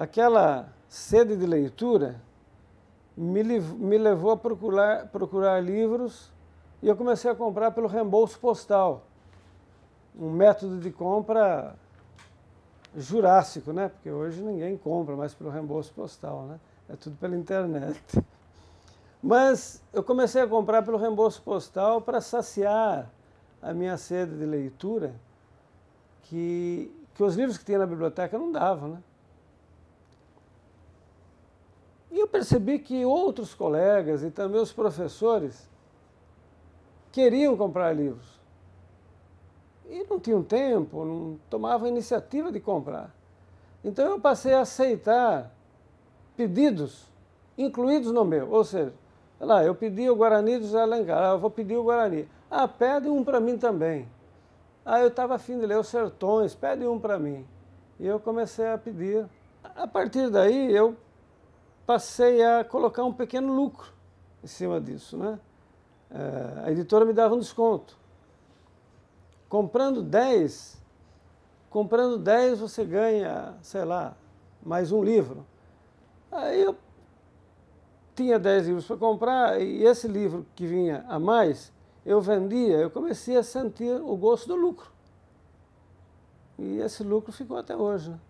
Aquela sede de leitura me, me levou a procurar, procurar livros e eu comecei a comprar pelo reembolso postal. Um método de compra jurássico, né? Porque hoje ninguém compra mais pelo reembolso postal, né? É tudo pela internet. Mas eu comecei a comprar pelo reembolso postal para saciar a minha sede de leitura, que, que os livros que tinha na biblioteca não davam, né? percebi que outros colegas e também os professores queriam comprar livros. E não tinham tempo, não tomavam iniciativa de comprar. Então eu passei a aceitar pedidos incluídos no meu. Ou seja, lá, eu pedi o Guarani do José Alencar, ah, eu vou pedir o Guarani. Ah, pede um para mim também. Ah, eu estava afim de ler os Sertões, pede um para mim. E eu comecei a pedir. A partir daí, eu passei a colocar um pequeno lucro em cima disso. Né? É, a editora me dava um desconto. Comprando 10, comprando 10 você ganha, sei lá, mais um livro. Aí eu tinha 10 livros para comprar e esse livro que vinha a mais, eu vendia, eu comecei a sentir o gosto do lucro. E esse lucro ficou até hoje. Né?